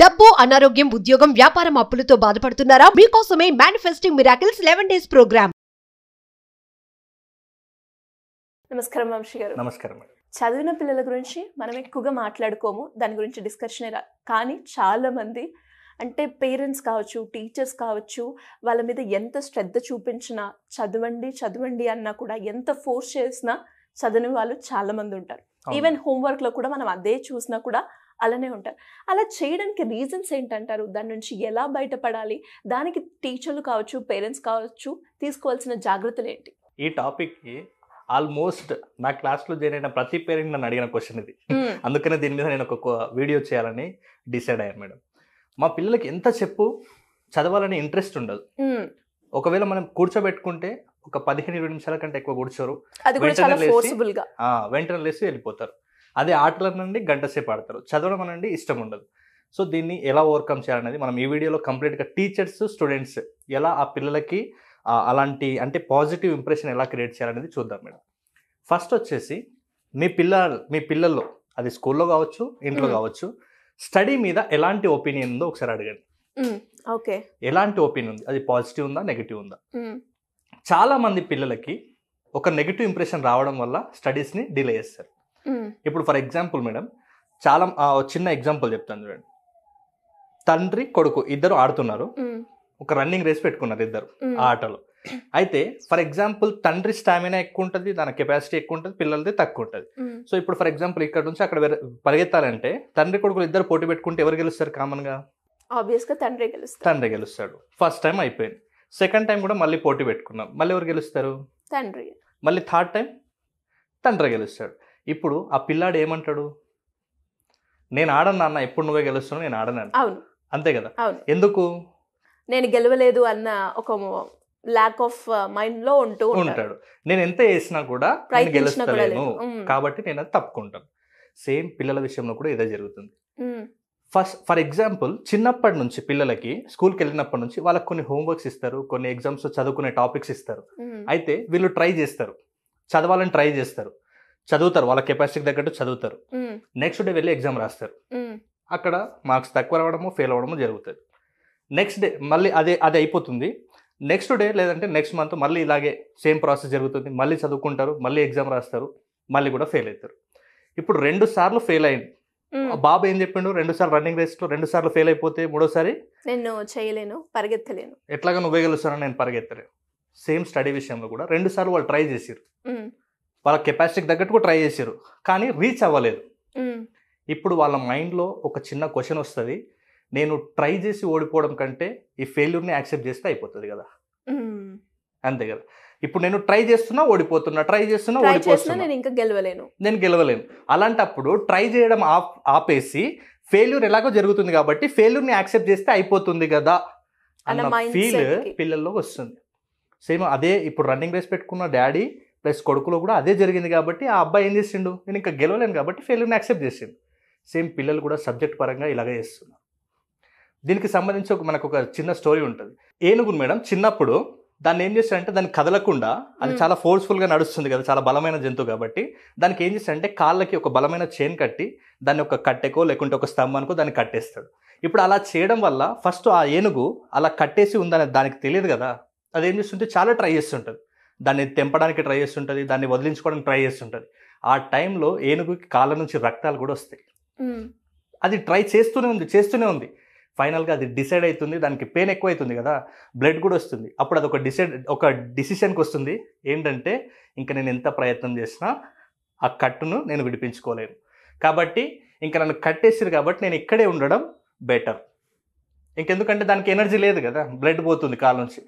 డబ్బు అనారోగ్యం ఉద్యోగం వ్యాపారం అప్పులతో బాధపడుతున్నారా మీకోసమే manifesting miracles eleven days program నమస్కారం వంశీ గారు నమస్కారం చదివిన పిల్లల గురించి మనం ఎక్కువగా మాట్లాడుకోము దాని గురించి డిస్కషన్ కానీ చాలా మంది అంటే పేరెంట్స్ కావచ్చు టీచర్స్ కావచ్చు వాళ్ళ మీద ఎంత శ్రద్ధ చూపించినా చదవండి చదవండి అన్నా కూడా ఎంత ఫోర్స్ చేసినా చదివిన వాళ్ళు చాలా మంది ఉంటారు ఈవెన్ లో కూడా మనం అదే చూసినా కూడా అలానే ఉంటారు అలా చేయడానికి రీజన్స్ ఏంటంటారు దాని నుంచి ఎలా బయటపడాలి దానికి టీచర్లు కావచ్చు పేరెంట్స్ కావచ్చు తీసుకోవాల్సిన జాగ్రత్తలు ఏంటి ఈ టాపిక్కి ఆల్మోస్ట్ నా క్లాస్లో జాయిన్ ప్రతి పేరెంట్ నన్ను అడిగిన క్వశ్చన్ ఇది అందుకనే దీని మీద నేను ఒక వీడియో చేయాలని డిసైడ్ అయ్యాను మేడం మా పిల్లలకి ఎంత చెప్పు చదవాలని ఇంట్రెస్ట్ ఉండదు ఒకవేళ మనం కూర్చోబెట్టుకుంటే ఒక పదిహేను ఇరవై నిమిషాల కంటే ఎక్కువ కూర్చోరు వెంటనే లేసి వెళ్ళిపోతారు అదే ఆటలు అనండి గంట సేపు ఆడతారు చదవడం అనండి ఇష్టం ఉండదు సో దీన్ని ఎలా ఓవర్కమ్ చేయాలనేది మనం ఈ వీడియోలో కంప్లీట్గా టీచర్స్ స్టూడెంట్స్ ఎలా ఆ పిల్లలకి అలాంటి అంటే పాజిటివ్ ఇంప్రెషన్ ఎలా క్రియేట్ చేయాలనేది చూద్దాం మేడం ఫస్ట్ వచ్చేసి మీ పిల్ల మీ పిల్లల్లో అది స్కూల్లో కావచ్చు ఇంట్లో కావచ్చు స్టడీ మీద ఎలాంటి ఒపీనియన్ ఉందో ఒకసారి అడగండి ఓకే ఎలాంటి ఒపీనియన్ ఉంది అది పాజిటివ్ ఉందా నెగిటివ్ ఉందా చాలా మంది పిల్లలకి ఒక నెగిటివ్ ఇంప్రెషన్ రావడం వల్ల స్టడీస్ని డిలే చేస్తారు ఇప్పుడు ఫర్ ఎగ్జాంపుల్ మేడం చాలా చిన్న ఎగ్జాంపుల్ చెప్తాను చూడండి తండ్రి కొడుకు ఇద్దరు ఆడుతున్నారు ఒక రన్నింగ్ రేస్ పెట్టుకున్నారు ఇద్దరు ఆ ఆటలో అయితే ఫర్ ఎగ్జాంపుల్ తండ్రి స్టామినా ఎక్కువ ఉంటుంది దాని కెపాసిటీ ఎక్కువ ఉంటుంది పిల్లలది తక్కువ ఉంటుంది సో ఇప్పుడు ఫర్ ఎగ్జాంపుల్ ఇక్కడ నుంచి అక్కడ పరిగెత్తాలంటే తండ్రి కొడుకులు ఇద్దరు పోటీ పెట్టుకుంటే ఎవరు గెలుస్తారు కామన్గా గా తండ్రి గెలుస్తారు తండ్రి గెలుస్తాడు ఫస్ట్ టైం అయిపోయింది సెకండ్ టైం కూడా మళ్ళీ పోటీ పెట్టుకున్నాం మళ్ళీ ఎవరు గెలుస్తారు తండ్రి మళ్ళీ థర్డ్ టైం తండ్రి గెలుస్తాడు ఇప్పుడు ఆ పిల్లాడు ఏమంటాడు నేను ఆడను నాన్న ఎప్పుడు నువ్వే గెలుస్తున్నావు నేను ఆడను అవును అంతే కదా ఎందుకు నేను గెలవలేదు అన్న ఒక లాక్ ఆఫ్ మైండ్ లో ఉంటూ ఉంటాడు నేను ఎంత చేసినా కూడా గెలుస్తాను కాబట్టి నేను అది తప్పుకుంటాను సేమ్ పిల్లల విషయంలో కూడా ఇదే జరుగుతుంది ఫస్ట్ ఫర్ ఎగ్జాంపుల్ చిన్నప్పటి నుంచి పిల్లలకి స్కూల్కి వెళ్ళినప్పటి నుంచి వాళ్ళకి కొన్ని హోంవర్క్స్ ఇస్తారు కొన్ని ఎగ్జామ్స్ చదువుకునే టాపిక్స్ ఇస్తారు అయితే వీళ్ళు ట్రై చేస్తారు చదవాలని ట్రై చేస్తారు చదువుతారు వాళ్ళ కెపాసిటీకి తగ్గట్టు చదువుతారు నెక్స్ట్ డే వెళ్ళి ఎగ్జామ్ రాస్తారు అక్కడ మార్క్స్ తక్కువ రావడము ఫెయిల్ అవ్వడము జరుగుతుంది నెక్స్ట్ డే మళ్ళీ అదే అది అయిపోతుంది నెక్స్ట్ డే లేదంటే నెక్స్ట్ మంత్ మళ్ళీ ఇలాగే సేమ్ ప్రాసెస్ జరుగుతుంది మళ్ళీ చదువుకుంటారు మళ్ళీ ఎగ్జామ్ రాస్తారు మళ్ళీ కూడా ఫెయిల్ అవుతారు ఇప్పుడు రెండు సార్లు ఫెయిల్ అయింది బాబు ఏం చెప్పిండు రెండు సార్లు రన్నింగ్ రేస్ లో రెండు సార్లు ఫెయిల్ అయిపోతే మూడోసారి నేను చేయలేను పరిగెత్తలేను ఎట్లాగా నువ్వే నేను పరిగెత్తలేను సేమ్ స్టడీ విషయంలో కూడా రెండు సార్లు వాళ్ళు ట్రై చేసారు వాళ్ళ కెపాసిటీకి తగ్గట్టు కూడా ట్రై చేశారు కానీ రీచ్ అవ్వలేదు ఇప్పుడు వాళ్ళ మైండ్లో ఒక చిన్న క్వశ్చన్ వస్తుంది నేను ట్రై చేసి ఓడిపోవడం కంటే ఈ ఫెయిల్యూర్ని యాక్సెప్ట్ చేస్తే అయిపోతుంది కదా అంతే కదా ఇప్పుడు నేను ట్రై చేస్తున్నా ఓడిపోతున్నా ట్రై చేస్తున్నా ఓడిపోతున్నా నేను ఇంకా గెలవలేను నేను గెలవలేను అలాంటప్పుడు ట్రై చేయడం ఆపేసి ఫెయిల్యూర్ ఎలాగో జరుగుతుంది కాబట్టి ఫెయిల్యూర్ని యాక్సెప్ట్ చేస్తే అయిపోతుంది కదా అన్న ఫీల్ పిల్లల్లో వస్తుంది సేమ్ అదే ఇప్పుడు రన్నింగ్ రేస్ పెట్టుకున్న డాడీ ప్లస్ కొడుకులో కూడా అదే జరిగింది కాబట్టి ఆ అబ్బాయి ఏం చేసిండు నేను ఇంకా గెలవలేను కాబట్టి ఫెయిల్యూర్ని యాక్సెప్ట్ చేసిండు సేమ్ పిల్లలు కూడా సబ్జెక్ట్ పరంగా ఇలాగే చేస్తున్నారు దీనికి సంబంధించి ఒక మనకు ఒక చిన్న స్టోరీ ఉంటుంది ఏనుగును మేడం చిన్నప్పుడు దాన్ని ఏం చేశారంటే దాన్ని కదలకుండా అది చాలా ఫోర్స్ఫుల్గా నడుస్తుంది కదా చాలా బలమైన జంతువు కాబట్టి దానికి ఏం చేస్తారంటే కాళ్ళకి ఒక బలమైన చైన్ కట్టి దాన్ని ఒక కట్టెకో లేకుంటే ఒక స్తంభానికో దాన్ని కట్టేస్తాడు ఇప్పుడు అలా చేయడం వల్ల ఫస్ట్ ఆ ఏనుగు అలా కట్టేసి ఉందనేది దానికి తెలియదు కదా అది ఏం చేస్తుంటే చాలా ట్రై చేస్తుంటుంది దాన్ని తెంపడానికి ట్రై చేస్తుంటుంది దాన్ని వదిలించుకోవడానికి ట్రై చేస్తుంటుంది ఆ టైంలో ఏనుగుకి కాళ్ళ నుంచి రక్తాలు కూడా వస్తాయి అది ట్రై చేస్తూనే ఉంది చేస్తూనే ఉంది ఫైనల్గా అది డిసైడ్ అవుతుంది దానికి పెయిన్ ఎక్కువ అవుతుంది కదా బ్లడ్ కూడా వస్తుంది అప్పుడు అది ఒక డిసైడ్ ఒక డిసిషన్కి వస్తుంది ఏంటంటే ఇంకా నేను ఎంత ప్రయత్నం చేసినా ఆ కట్టును నేను విడిపించుకోలేను కాబట్టి ఇంకా నన్ను కట్టేసారు కాబట్టి నేను ఇక్కడే ఉండడం బెటర్ ఇంకెందుకంటే దానికి ఎనర్జీ లేదు కదా బ్లడ్ పోతుంది కాళ్ళ నుంచి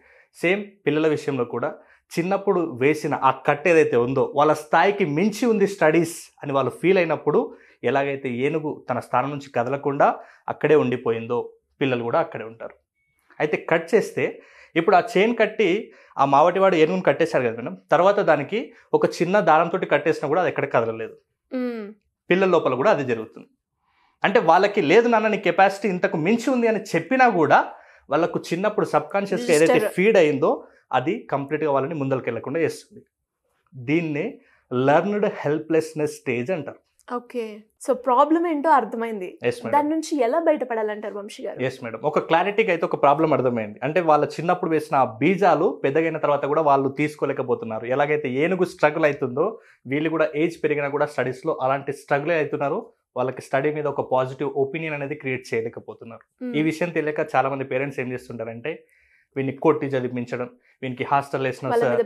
సేమ్ పిల్లల విషయంలో కూడా చిన్నప్పుడు వేసిన ఆ కట్ ఏదైతే ఉందో వాళ్ళ స్థాయికి మించి ఉంది స్టడీస్ అని వాళ్ళు ఫీల్ అయినప్పుడు ఎలాగైతే ఏనుగు తన స్థానం నుంచి కదలకుండా అక్కడే ఉండిపోయిందో పిల్లలు కూడా అక్కడే ఉంటారు అయితే కట్ చేస్తే ఇప్పుడు ఆ చైన్ కట్టి ఆ మావటివాడు ఏనుగును కట్టేశారు కదా మేడం తర్వాత దానికి ఒక చిన్న దారంతో కట్టేసినా కూడా అది ఎక్కడ కదలలేదు పిల్లల లోపల కూడా అది జరుగుతుంది అంటే వాళ్ళకి లేదు నాన్న నీ కెపాసిటీ ఇంతకు మించి ఉంది అని చెప్పినా కూడా వాళ్ళకు చిన్నప్పుడు సబ్కాన్షియస్గా ఏదైతే ఫీడ్ అయిందో అది కంప్లీట్గా వాళ్ళని ముందరికి వెళ్లకుండా చేస్తుంది దీన్ని లర్న్డ్ హెల్ప్లెస్నెస్ స్టేజ్ అంటారు ఓకే సో ప్రాబ్లం ఏంటో అర్థమైంది దాని నుంచి ఎలా బయటపడాలంటారు వంశీ గారు ఎస్ మేడం ఒక క్లారిటీకి అయితే ఒక ప్రాబ్లం అర్థమైంది అంటే వాళ్ళ చిన్నప్పుడు వేసిన ఆ బీజాలు పెద్దగైన తర్వాత కూడా వాళ్ళు తీసుకోలేకపోతున్నారు ఎలాగైతే ఏనుగు స్ట్రగుల్ అవుతుందో వీళ్ళు కూడా ఏజ్ పెరిగినా కూడా స్టడీస్లో అలాంటి స్ట్రగుల్ అవుతున్నారు వాళ్ళకి స్టడీ మీద ఒక పాజిటివ్ ఒపీనియన్ అనేది క్రియేట్ చేయలేకపోతున్నారు ఈ విషయం తెలియక చాలా మంది పేరెంట్స్ ఏం చేస్తుంటారంటే వీడిని కొట్టి చదివించడం వీనికి హాస్టల్ వేసిన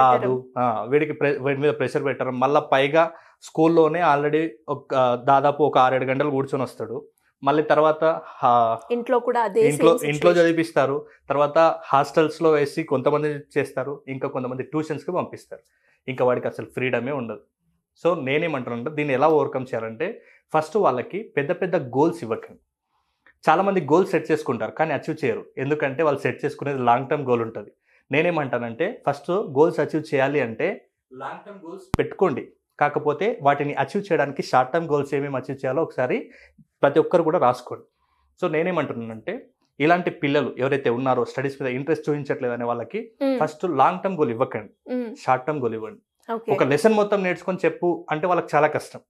రాదు వీడికి వీడి మీద ప్రెషర్ పెట్టడం మళ్ళీ పైగా స్కూల్లోనే ఆల్రెడీ ఒక దాదాపు ఒక ఆరేడు గంటలు కూర్చొని వస్తాడు మళ్ళీ తర్వాత ఇంట్లో కూడా అదే ఇంట్లో ఇంట్లో చదివిస్తారు తర్వాత హాస్టల్స్లో వేసి కొంతమంది చేస్తారు ఇంకా కొంతమంది ట్యూషన్స్కి పంపిస్తారు ఇంకా వాడికి అసలు ఫ్రీడమే ఉండదు సో నేనేమంటానంటే దీన్ని ఎలా ఓవర్కమ్ చేయాలంటే ఫస్ట్ వాళ్ళకి పెద్ద పెద్ద గోల్స్ ఇవ్వకండి చాలామంది గోల్ సెట్ చేసుకుంటారు కానీ అచీవ్ చేయరు ఎందుకంటే వాళ్ళు సెట్ చేసుకునేది లాంగ్ టర్మ్ గోల్ ఉంటుంది నేనేమంటానంటే ఫస్ట్ గోల్స్ అచీవ్ చేయాలి అంటే లాంగ్ టర్మ్ గోల్స్ పెట్టుకోండి కాకపోతే వాటిని అచీవ్ చేయడానికి షార్ట్ టర్మ్ గోల్స్ ఏమేమి అచీవ్ చేయాలో ఒకసారి ప్రతి ఒక్కరు కూడా రాసుకోండి సో నేనేమంటున్నానంటే ఇలాంటి పిల్లలు ఎవరైతే ఉన్నారో స్టడీస్ మీద ఇంట్రెస్ట్ చూపించట్లేదు అనే వాళ్ళకి ఫస్ట్ లాంగ్ టర్మ్ గోల్ ఇవ్వకండి షార్ట్ టర్మ్ గోల్ ఇవ్వండి ఒక లెసన్ మొత్తం నేర్చుకొని చెప్పు అంటే వాళ్ళకి చాలా కష్టం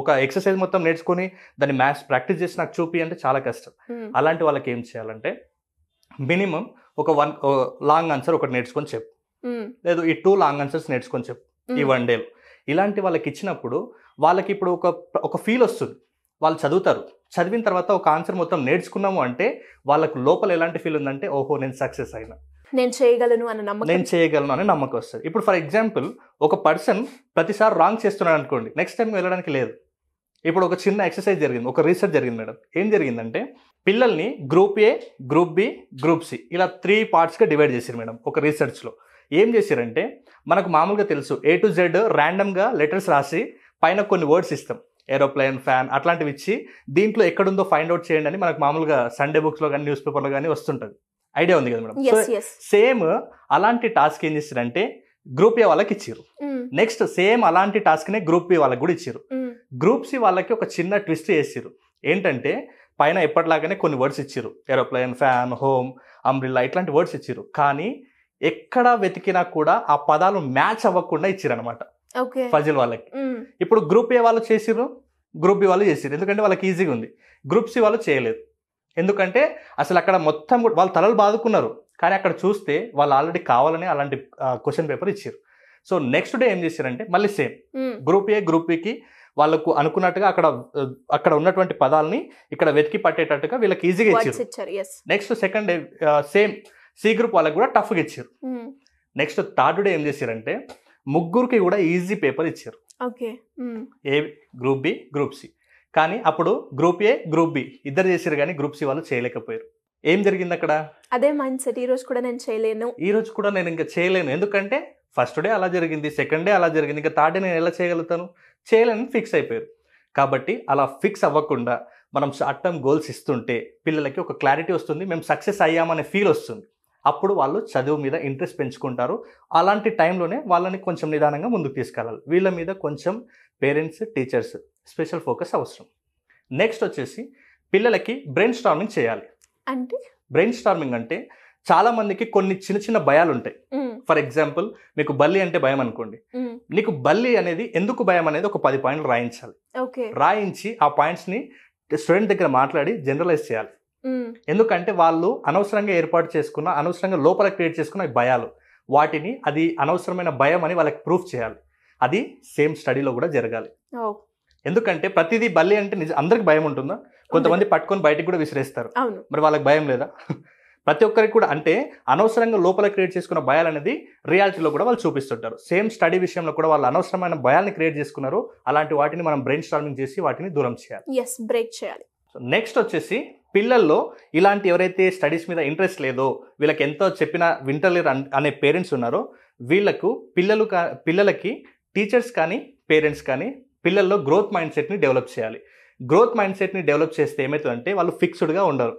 ఒక ఎక్సర్సైజ్ మొత్తం నేర్చుకొని దాన్ని మ్యాథ్స్ ప్రాక్టీస్ చేసి నాకు చూపి అంటే చాలా కష్టం అలాంటి వాళ్ళకి ఏం చేయాలంటే మినిమం ఒక వన్ లాంగ్ ఆన్సర్ ఒకటి నేర్చుకొని చెప్పు లేదు ఈ టూ లాంగ్ ఆన్సర్స్ నేర్చుకొని చెప్పు ఈ వన్ డేలో ఇలాంటి వాళ్ళకి ఇచ్చినప్పుడు వాళ్ళకి ఇప్పుడు ఒక ఒక ఫీల్ వస్తుంది వాళ్ళు చదువుతారు చదివిన తర్వాత ఒక ఆన్సర్ మొత్తం నేర్చుకున్నాము అంటే వాళ్ళకు లోపల ఎలాంటి ఫీల్ ఉందంటే ఓహో నేను సక్సెస్ అయినా నేను చేయగలను అని నమ్మకం నేను చేయగలను అని నమ్మకం వస్తుంది ఇప్పుడు ఫర్ ఎగ్జాంపుల్ ఒక పర్సన్ ప్రతిసారి రాంగ్ చేస్తున్నాడు అనుకోండి నెక్స్ట్ టైం వెళ్ళడానికి లేదు ఇప్పుడు ఒక చిన్న ఎక్సర్సైజ్ జరిగింది ఒక రీసెర్చ్ జరిగింది మేడం ఏం జరిగిందంటే పిల్లల్ని group A group B group C ఇలా త్రీ పార్ట్స్గా డివైడ్ చేశారు మేడం ఒక రీసెర్చ్లో ఏం చేశారంటే మనకు మామూలుగా తెలుసు ఏ టు జెడ్ ర్యాండమ్గా లెటర్స్ రాసి పైన కొన్ని వర్డ్స్ ఇస్తాం ఏరోప్లేన్ ఫ్యాన్ అట్లాంటివి ఇచ్చి దీంట్లో ఎక్కడుందో ఫైండ్ అవుట్ చేయండి అని మనకు మామూలుగా సండే బుక్స్లో కానీ న్యూస్ పేపర్లో కానీ వస్తుంటుంది ఐడియా ఉంది కదా మేడం సేమ్ అలాంటి టాస్క్ ఏం చేశారంటే గ్రూప్ ఏ వాళ్ళకి ఇచ్చారు నెక్స్ట్ సేమ్ అలాంటి టాస్క్ నే గ్రూప్ బి వాళ్ళకి కూడా ఇచ్చారు గ్రూప్ సి వాళ్ళకి ఒక చిన్న ట్విస్ట్ చేసారు ఏంటంటే పైన ఎప్పటిలాగానే కొన్ని వర్డ్స్ ఇచ్చారు ఏరోప్లేన్ ఫ్యాన్ హోమ్ అంబ్రిల్లా ఇట్లాంటి వర్డ్స్ ఇచ్చారు కానీ ఎక్కడ వెతికినా కూడా ఆ పదాలు మ్యాచ్ అవ్వకుండా అనమాట ఫజిల్ వాళ్ళకి mm. ఇప్పుడు గ్రూప్ ఏ వాళ్ళు చేసిరు గ్రూప్ బి వాళ్ళు చేసిరు ఎందుకంటే వాళ్ళకి ఈజీగా ఉంది గ్రూప్ సి వాళ్ళు చేయలేదు ఎందుకంటే అసలు అక్కడ మొత్తం వాళ్ళు తలలు బాదుకున్నారు కానీ అక్కడ చూస్తే వాళ్ళు ఆల్రెడీ కావాలని అలాంటి క్వశ్చన్ పేపర్ ఇచ్చారు సో నెక్స్ట్ డే ఏం చేశారంటే మళ్ళీ సేమ్ గ్రూప్ ఏ గ్రూప్ బికి వాళ్ళకు అనుకున్నట్టుగా అక్కడ అక్కడ ఉన్నటువంటి పదాలని ఇక్కడ వెతికి పట్టేటట్టుగా వీళ్ళకి ఈజీగా ఇచ్చారు next second day same C group వాళ్ళకి కూడా టఫ్గా ఇచ్చారు నెక్స్ట్ థర్డ్ డే ఏం చేశారంటే ముగ్గురికి కూడా ఈజీ పేపర్ ఇచ్చారు okay A group B group C కానీ అప్పుడు గ్రూప్ ఏ గ్రూప్ బి ఇద్దరు చేసారు కానీ గ్రూప్ సి వాళ్ళు చేయలేకపోయారు ఏం జరిగింది అక్కడ అదే మైండ్ సెట్ ఈ రోజు కూడా నేను చేయలేను ఈ రోజు కూడా నేను ఇంకా చేయలేను ఎందుకంటే ఫస్ట్ డే అలా జరిగింది సెకండ్ డే అలా జరిగింది ఇంకా థర్డ్ డే నేను ఎలా చేయగలుగుతాను చేయలేని ఫిక్స్ అయిపోయారు కాబట్టి అలా ఫిక్స్ అవ్వకుండా మనం షార్ట్ టర్మ్ గోల్స్ ఇస్తుంటే పిల్లలకి ఒక క్లారిటీ వస్తుంది మేము సక్సెస్ అయ్యామనే ఫీల్ వస్తుంది అప్పుడు వాళ్ళు చదువు మీద ఇంట్రెస్ట్ పెంచుకుంటారు అలాంటి టైంలోనే వాళ్ళని కొంచెం నిదానంగా ముందుకు తీసుకెళ్ళాలి వీళ్ళ మీద కొంచెం పేరెంట్స్ టీచర్స్ స్పెషల్ ఫోకస్ అవసరం నెక్స్ట్ వచ్చేసి పిల్లలకి బ్రెయిన్ స్టార్మింగ్ చేయాలి అంటే బ్రెయిన్ స్టార్మింగ్ అంటే చాలా మందికి కొన్ని చిన్న చిన్న భయాలు ఉంటాయి ఫర్ ఎగ్జాంపుల్ మీకు బల్లి అంటే భయం అనుకోండి నీకు బల్లి అనేది ఎందుకు భయం అనేది ఒక పది పాయింట్లు రాయించాలి రాయించి ఆ పాయింట్స్ ని స్టూడెంట్ దగ్గర మాట్లాడి జనరలైజ్ చేయాలి ఎందుకంటే వాళ్ళు అనవసరంగా ఏర్పాటు చేసుకున్న అనవసరంగా లోపల క్రియేట్ చేసుకున్న భయాలు వాటిని అది అనవసరమైన భయం అని వాళ్ళకి ప్రూఫ్ చేయాలి అది సేమ్ స్టడీలో కూడా జరగాలి ఎందుకంటే ప్రతిదీ బల్లి అంటే నిజ అందరికి భయం ఉంటుందా కొంతమంది పట్టుకొని బయటకు కూడా విసిరేస్తారు మరి వాళ్ళకి భయం లేదా ప్రతి ఒక్కరికి కూడా అంటే అనవసరంగా లోపల క్రియేట్ చేసుకున్న భయాలు అనేది రియాలిటీలో కూడా వాళ్ళు చూపిస్తుంటారు సేమ్ స్టడీ విషయంలో కూడా వాళ్ళు అనవసరమైన భయాల్ని క్రియేట్ చేసుకున్నారు అలాంటి వాటిని మనం బ్రెయిన్ స్టార్మింగ్ చేసి వాటిని దూరం చేయాలి ఎస్ బ్రేక్ చేయాలి నెక్స్ట్ వచ్చేసి పిల్లల్లో ఇలాంటి ఎవరైతే స్టడీస్ మీద ఇంట్రెస్ట్ లేదో వీళ్ళకి ఎంతో చెప్పినా వింటలేరు అనే పేరెంట్స్ ఉన్నారో వీళ్ళకు పిల్లలు పిల్లలకి టీచర్స్ కానీ పేరెంట్స్ కానీ పిల్లల్లో గ్రోత్ మైండ్ సెట్ని డెవలప్ చేయాలి గ్రోత్ మైండ్ సెట్ని డెవలప్ చేస్తే ఏమవుతుందంటే వాళ్ళు ఫిక్స్డ్గా ఉండరు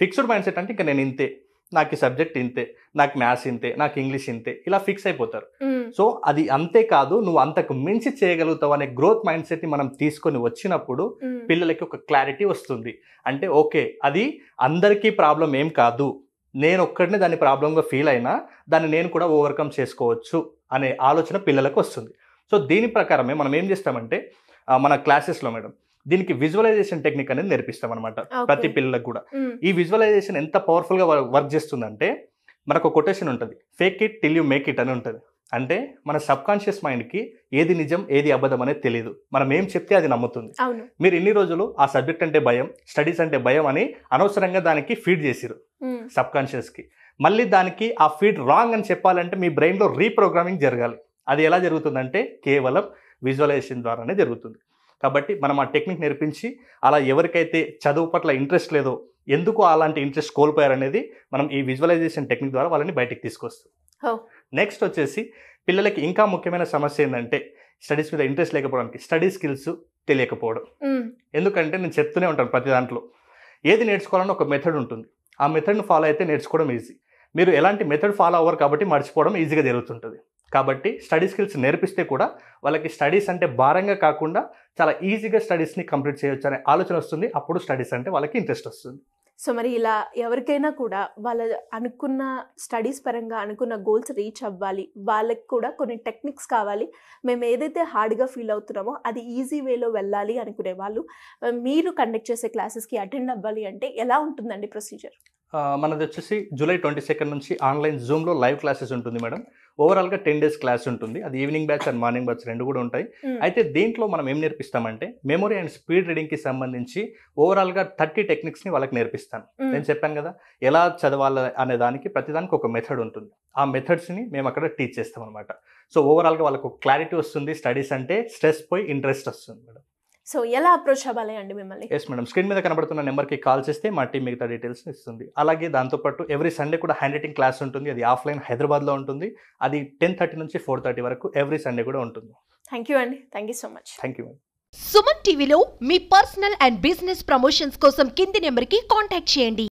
ఫిక్స్డ్ మైండ్ సెట్ అంటే ఇంకా నేను ఇంతే నాకు ఈ సబ్జెక్ట్ ఇంతే నాకు మ్యాథ్స్ ఇంతే నాకు ఇంగ్లీష్ ఇంతే ఇలా ఫిక్స్ అయిపోతారు సో అది అంతే కాదు నువ్వు అంతకు మించి చేయగలుగుతావు అనే గ్రోత్ మైండ్ సెట్ ని మనం తీసుకొని వచ్చినప్పుడు పిల్లలకి ఒక క్లారిటీ వస్తుంది అంటే ఓకే అది అందరికీ ప్రాబ్లం ఏం కాదు నేను ఒక్కడినే దాన్ని ప్రాబ్లంగా ఫీల్ అయినా దాన్ని నేను కూడా ఓవర్కమ్ చేసుకోవచ్చు అనే ఆలోచన పిల్లలకు వస్తుంది సో దీని ప్రకారమే మనం ఏం చేస్తామంటే మన క్లాసెస్లో మేడం దీనికి విజువలైజేషన్ టెక్నిక్ అనేది నేర్పిస్తాం అనమాట ప్రతి పిల్లలకు కూడా ఈ విజువలైజేషన్ ఎంత పవర్ఫుల్గా వర్క్ చేస్తుందంటే మనకు కొటేషన్ ఉంటుంది fake it till you make it అని ఉంటుంది అంటే మన సబ్ కాన్షియస్ మైండ్కి ఏది నిజం ఏది అబద్ధం అనేది తెలియదు మనం ఏం చెప్తే అది నమ్ముతుంది మీరు ఇన్ని రోజులు ఆ సబ్జెక్ట్ అంటే భయం స్టడీస్ అంటే భయం అని అనవసరంగా దానికి ఫీడ్ చేసిరు సబ్ కాన్షియస్కి మళ్ళీ దానికి ఆ ఫీడ్ రాంగ్ అని చెప్పాలంటే మీ బ్రెయిన్లో రీప్రోగ్రామింగ్ జరగాలి అది ఎలా జరుగుతుందంటే కేవలం విజువలైజేషన్ ద్వారానే జరుగుతుంది కాబట్టి మనం ఆ టెక్నిక్ నేర్పించి అలా ఎవరికైతే చదువు పట్ల ఇంట్రెస్ట్ లేదో ఎందుకు అలాంటి ఇంట్రెస్ట్ కోల్పోయారనేది మనం ఈ విజువలైజేషన్ టెక్నిక్ ద్వారా వాళ్ళని బయటకు తీసుకొస్తాం నెక్స్ట్ వచ్చేసి పిల్లలకి ఇంకా ముఖ్యమైన సమస్య ఏంటంటే స్టడీస్ మీద ఇంట్రెస్ట్ లేకపోవడానికి స్టడీ స్కిల్స్ తెలియకపోవడం ఎందుకంటే నేను చెప్తూనే ఉంటాను ప్రతి దాంట్లో ఏది నేర్చుకోవాలని ఒక మెథడ్ ఉంటుంది ఆ మెథడ్ని ఫాలో అయితే నేర్చుకోవడం ఈజీ మీరు ఎలాంటి మెథడ్ ఫాలో అవ్వరు కాబట్టి మర్చిపోవడం ఈజీగా జరుగుతుంటుంది కాబట్టి స్టడీ స్కిల్స్ నేర్పిస్తే కూడా వాళ్ళకి స్టడీస్ అంటే భారంగా కాకుండా చాలా ఈజీగా స్టడీస్ని కంప్లీట్ చేయొచ్చు అనే ఆలోచన వస్తుంది అప్పుడు స్టడీస్ అంటే వాళ్ళకి ఇంట్రెస్ట్ వస్తుంది సో మరి ఇలా ఎవరికైనా కూడా వాళ్ళ అనుకున్న స్టడీస్ పరంగా అనుకున్న గోల్స్ రీచ్ అవ్వాలి వాళ్ళకి కూడా కొన్ని టెక్నిక్స్ కావాలి మేము ఏదైతే హార్డ్గా ఫీల్ అవుతున్నామో అది ఈజీ వేలో వెళ్ళాలి అనుకునే వాళ్ళు మీరు కండక్ట్ చేసే క్లాసెస్కి అటెండ్ అవ్వాలి అంటే ఎలా ఉంటుందండి ప్రొసీజర్ మనది వచ్చేసి జూలై ట్వంటీ సెకండ్ నుంచి ఆన్లైన్ జూమ్లో లైవ్ క్లాసెస్ ఉంటుంది మేడం ఓవరాల్గా టెన్ డేస్ క్లాస్ ఉంటుంది అది evening batch and morning batch రెండు కూడా ఉంటాయి hmm. అయితే దీంట్లో మనం ఏం నేర్పిస్తామంటే మెమొరీ అండ్ స్పీడ్ రీడింగ్కి సంబంధించి ఓవరాల్గా థర్టీ టెక్నిక్స్ని వాళ్ళకి నేర్పిస్తాను hmm. నేను చెప్పాను కదా ఎలా చదవాలి అనే దానికి ప్రతిదానికి ఒక మెథడ్ ఉంటుంది ఆ మెథడ్స్ని మేము అక్కడ టీచ్ చేస్తాం అనమాట సో ఓవరాల్గా వాళ్ళకు క్లారిటీ వస్తుంది స్టడీస్ అంటే స్ట్రెస్ పోయి ఇంట్రెస్ట్ వస్తుంది మేడం సో ఎలా అప్రోచ్ అవ్వాలి అండి మిమ్మల్ని ఎస్ మేడం స్క్రీన్ మీద కనబడుతున్న నెంబర్కి కాల్ చేస్తే మా టీం మిగతా డీటెయిల్స్ ఇస్తుంది అలాగే దాంతోపాటు ఎవ్రీ సండే కూడా హ్యాండ్ రైటింగ్ క్లాస్ ఉంటుంది అది ఆఫ్లైన్ హైదరాబాద్లో ఉంటుంది అది టెన్ థర్టీ నుంచి ఫోర్ థర్టీ వరకు ఎవ్రీ సండే కూడా ఉంటుంది థ్యాంక్ యూ అండి thank you so much thank you Suman టీవీలో మీ పర్సనల్ అండ్ బిజినెస్ ప్రమోషన్స్ కోసం కింది నెంబర్కి కాంటాక్ట్ చేయండి